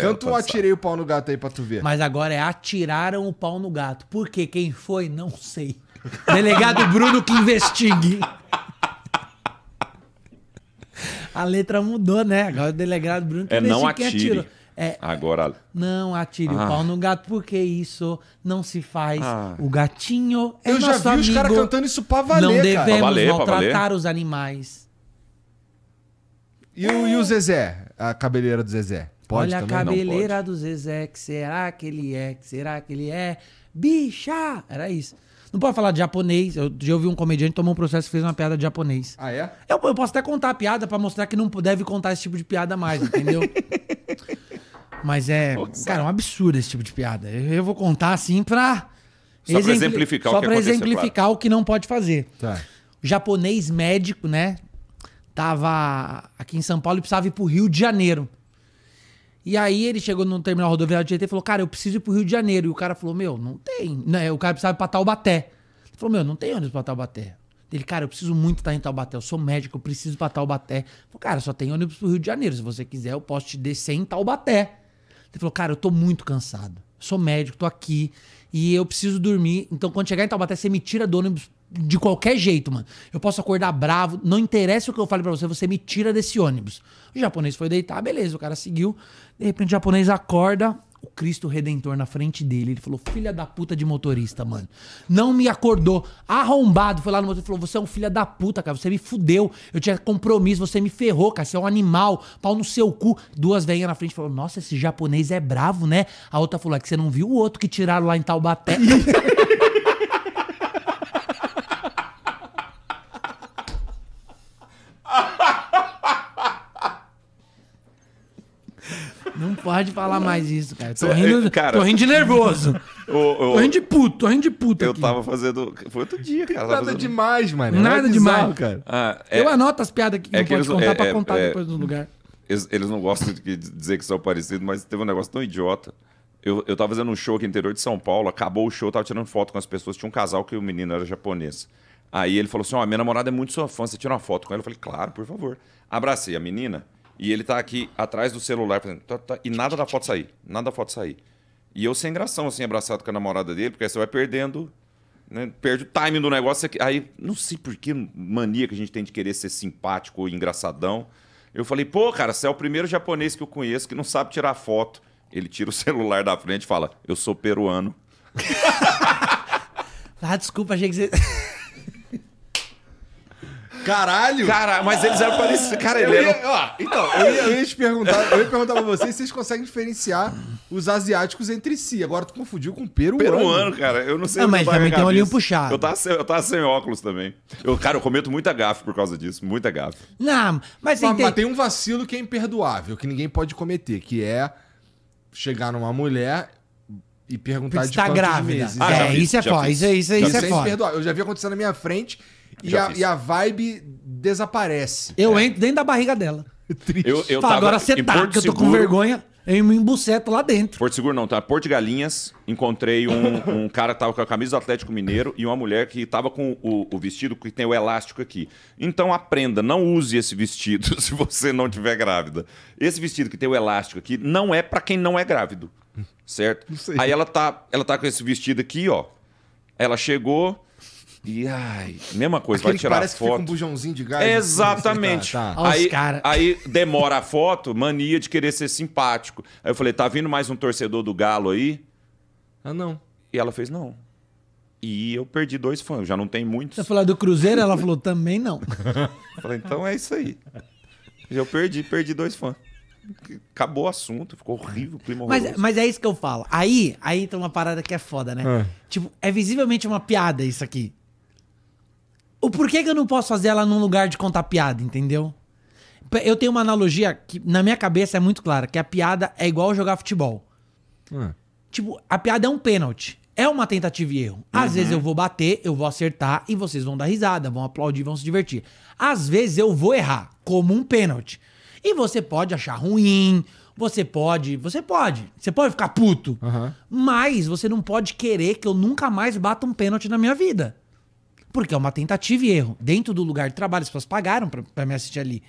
café. eu atirei o pau no gato aí pra tu ver. Mas agora é atiraram o pau no gato. Por quê? Quem foi? Não sei. Delegado Bruno que investigue. A letra mudou, né? Agora o delegado Bruno é, que é não atire. É, Agora. Não atire ah. o pau no gato, porque isso não se faz. Ah. O gatinho é Eu já vi amigo. os caras cantando isso para valer, Não devemos cara. Valer, maltratar os animais. E o, e o Zezé? A cabeleira do Zezé? Pode Olha a cabeleira do Zezé, que será que ele é? Que será que ele é? Bicha! Era isso. Não pode falar de japonês. Eu já ouvi um comediante tomou um processo e fez uma piada de japonês. Ah, é? Eu, eu posso até contar a piada para mostrar que não deve contar esse tipo de piada mais, entendeu? Mas é, Nossa. cara, é um absurdo esse tipo de piada. Eu, eu vou contar assim pra. Só exempli... pra exemplificar só o que pra exemplificar claro. o que não pode fazer. Tá. O japonês médico, né? Tava aqui em São Paulo e precisava ir pro Rio de Janeiro. E aí ele chegou no terminal rodoviário de Tietê e falou, cara, eu preciso ir pro Rio de Janeiro. E o cara falou, meu, não tem. Né? O cara precisava ir pra Taubaté. Ele falou, meu, não tem ônibus pra Taubaté. Ele, cara, eu preciso muito estar em Taubaté, eu sou médico, eu preciso ir pra Taubaté. Ele falou, cara, só tem ônibus pro Rio de Janeiro. Se você quiser, eu posso te descer em Taubaté. Ele falou, cara, eu tô muito cansado. Eu sou médico, tô aqui e eu preciso dormir. Então, quando chegar em Taubaté, você me tira do ônibus de qualquer jeito, mano. Eu posso acordar bravo, não interessa o que eu fale para você, você me tira desse ônibus. O japonês foi deitar, beleza, o cara seguiu. De repente o japonês acorda, o Cristo Redentor na frente dele. Ele falou: Filha da puta de motorista, mano. Não me acordou. Arrombado. Foi lá no motorista e falou: Você é um filho da puta, cara. Você me fudeu. Eu tinha compromisso. Você me ferrou, cara. Você é um animal. Pau no seu cu. Duas veias na frente falou: Nossa, esse japonês é bravo, né? A outra falou: é que você não viu o outro que tiraram lá em Taubaté. de falar mais isso, cara. Tô rindo, eh, cara, tô rindo de nervoso. O, o, tô rindo de puto, tô rindo de puto. Eu aqui. tava fazendo. Foi outro dia, cara. Nada fazendo... demais, mano. Nada é demais, cara. Ah, é... Eu anoto as piadas aqui que é não pode contar é, pra contar é, é, depois no lugar. Eles, eles, não gostam de dizer que são parecidos, mas teve um negócio tão idiota. Eu, eu tava fazendo um show aqui no interior de São Paulo, acabou o show, tava tirando foto com as pessoas. Tinha um casal que o menino era japonês. Aí ele falou assim: Ó, oh, minha namorada é muito sua fã, você tira uma foto com ela? Eu falei: Claro, por favor. Abracei a menina. E ele tá aqui atrás do celular, tá, tá, e nada da foto sair. Nada da foto sair. E eu sem gração, assim, abraçado com a namorada dele, porque aí você vai perdendo. Né? Perde o time do negócio. Aí, não sei por que mania que a gente tem de querer ser simpático ou engraçadão. Eu falei, pô, cara, você é o primeiro japonês que eu conheço que não sabe tirar foto. Ele tira o celular da frente e fala, eu sou peruano. ah, desculpa, achei que você. Caralho! Cara, mas eles eram parecidos. Cara, eu ele ia, era... ó, Então, eu ia, eu ia te perguntar, eu ia perguntar pra vocês se vocês conseguem diferenciar os asiáticos entre si. Agora tu confundiu com peruano. Peruano, cara. Eu não sei ah, Não, mas tá também tem um olhinho puxado. Eu tava, sem, eu tava sem óculos também. Eu, cara, eu cometo muita gafe por causa disso. Muita gafe. Não, mas, mas, mas tem um vacilo que é imperdoável, que ninguém pode cometer, que é chegar numa mulher e perguntar Porque de tá grávida. Meses. Ah, é, vi, isso é foda. Isso, isso, isso, isso é, é, é foda. Eu já vi acontecer na minha frente e a, e a, vibe desaparece. Eu é. entro dentro da barriga dela. Eu, eu Fala, agora você tá, que eu tô com vergonha. Eu me embuceto lá dentro. Porto Seguro não, tá? Porto de Galinhas, encontrei um, um, cara que tava com a camisa do Atlético Mineiro e uma mulher que tava com o, o, vestido que tem o elástico aqui. Então aprenda, não use esse vestido se você não tiver grávida. Esse vestido que tem o elástico aqui não é para quem não é grávido, certo? Aí ela tá, ela tá com esse vestido aqui, ó. Ela chegou, e ai, mesma coisa, Aquele vai tirar parece foto. Que fica um bujãozinho de gás. Assim, Exatamente. Assim, tá, tá. Aí, cara... aí demora a foto, mania de querer ser simpático. Aí eu falei, tá vindo mais um torcedor do Galo aí? Ah, não. E ela fez, não. E eu perdi dois fãs, já não tem muitos. Você falou do Cruzeiro? Ela falou, também não. eu falei, então é isso aí. Eu perdi, perdi dois fãs. Acabou o assunto, ficou horrível, clima Mas, mas é isso que eu falo. Aí, aí tem uma parada que é foda, né? É. Tipo, é visivelmente uma piada isso aqui. O porquê que eu não posso fazer ela num lugar de contar piada, entendeu? Eu tenho uma analogia que na minha cabeça é muito clara, que a piada é igual jogar futebol. Hum. Tipo, a piada é um pênalti. É uma tentativa e erro. Às uhum. vezes eu vou bater, eu vou acertar e vocês vão dar risada, vão aplaudir, vão se divertir. Às vezes eu vou errar, como um pênalti. E você pode achar ruim, você pode, você pode, você pode ficar puto. Uhum. Mas você não pode querer que eu nunca mais bata um pênalti na minha vida. Porque é uma tentativa e erro. Dentro do lugar de trabalho, as pessoas pagaram para me assistir ali.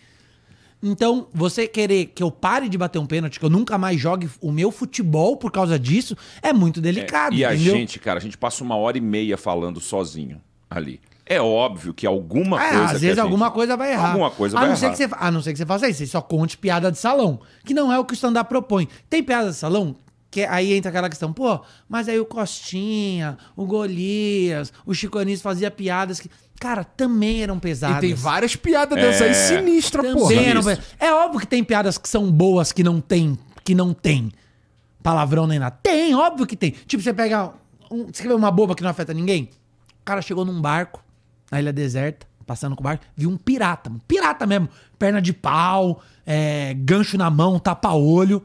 Então, você querer que eu pare de bater um pênalti, que eu nunca mais jogue o meu futebol por causa disso, é muito é, delicado. É, e entendeu? a gente, cara, a gente passa uma hora e meia falando sozinho ali. É óbvio que alguma é, coisa. Às vezes alguma coisa vai errar. Alguma coisa a vai não errar. que você, a não ser que você faça isso, você só conte piada de salão. Que não é o que o stand-up propõe. Tem piada de salão? Que aí entra aquela questão, pô, mas aí o Costinha, o Golias, o Chico Anísio fazia piadas que. Cara, também eram pesadas. E tem várias piadas é. dessas aí sinistras, pô. É óbvio que tem piadas que são boas que não tem, que não tem palavrão nem nada. Tem, óbvio que tem. Tipo, você pega. Um, escreveu uma boba que não afeta ninguém. O cara chegou num barco, na ilha deserta, passando com o barco, viu um pirata, um pirata mesmo. Perna de pau, é, gancho na mão, tapa-olho.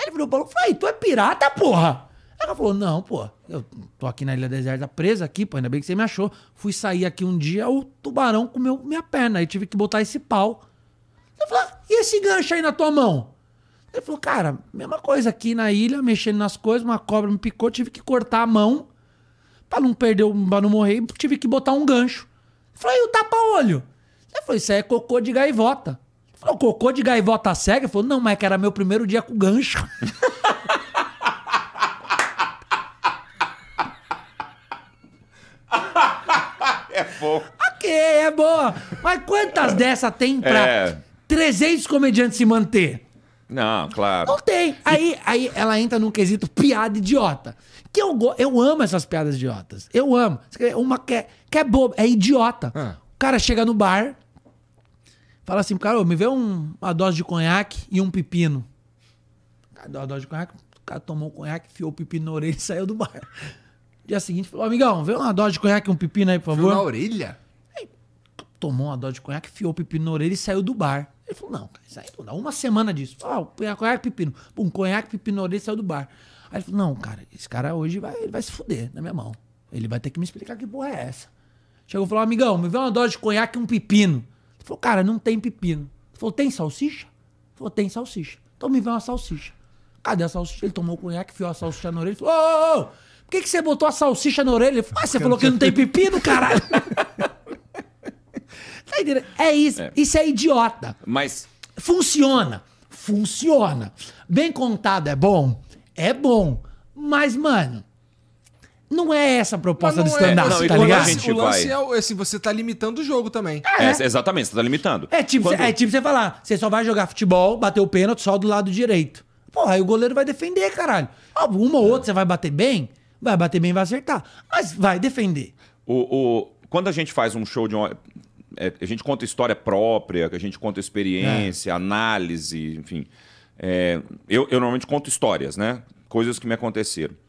Ele virou pra ela e falou: tu é pirata, porra? Ela falou: não, pô, eu tô aqui na Ilha Deserta presa aqui, pô, ainda bem que você me achou. Fui sair aqui um dia, o tubarão comeu minha perna aí tive que botar esse pau. Eu falei: ah, e esse gancho aí na tua mão? Ele falou: cara, mesma coisa aqui na ilha, mexendo nas coisas, uma cobra me picou, tive que cortar a mão pra não perder, pra não morrer, tive que botar um gancho. Eu falei: e o tapa-olho? Ele falou: isso aí é cocô de gaivota. Falou, cocô de gaivota cega? Falou, não, mas é que era meu primeiro dia com gancho. é bom. Ok, é boa. Mas quantas é. dessas tem pra é. 300 comediantes se manter? Não, claro. Não tem. Aí, aí ela entra num quesito piada idiota. Que eu, eu amo essas piadas idiotas. Eu amo. Uma que é, que é boba, é idiota. Ah. O cara chega no bar, Fala assim, cara, me vê um, uma dose de conhaque e um pepino. Cara, deu uma dose de conhaque, o cara tomou o conhaque, enfiou o pepino na orelha e saiu do bar. Dia seguinte, falou, amigão, vê uma dose de conhaque e um pepino aí, por favor. Fiou na orelha? Aí, tomou uma dose de conhaque, enfiou o pepino na orelha e saiu do bar. Ele falou, não, cara, isso aí não Uma semana disso. Falou, ah, conhaque, pepino. Pum, conhaque, pepino na orelha e saiu do bar. Aí ele falou, não, cara, esse cara hoje vai, ele vai se fuder na minha mão. Ele vai ter que me explicar que porra é essa. Chegou e falou, amigão, me vê uma dose de conhaque e um pepino. Falou, cara, não tem pepino. Falou, tem salsicha? Falou, tem salsicha. Então me vê uma salsicha. Cadê a salsicha? Ele tomou o conhaque, enfiou a salsicha na orelha e falou, ô, ô, ô, por que, que você botou a salsicha na orelha? Ele falou, ah, você falou que não tem pepino, caralho. tá entendendo? É isso. É. Isso é idiota. Mas... Funciona. Funciona. Bem contado é bom? É bom. Mas, mano, não é essa a proposta do é. stand-up, é, tá ligado? Gente o lance vai... é assim, você tá limitando o jogo também. É, é, é exatamente, você tá limitando. É tipo, Quando... é tipo você falar, você só vai jogar futebol, bater o pênalti só do lado direito. Porra, aí o goleiro vai defender, caralho. Ah, uma ou outra você vai bater bem, vai bater bem vai acertar. Mas vai defender. O, o... Quando a gente faz um show de um... É, a gente conta história própria, a gente conta experiência, análise, enfim. eu, eu normalmente conto histórias, né? Coisas que me aconteceram.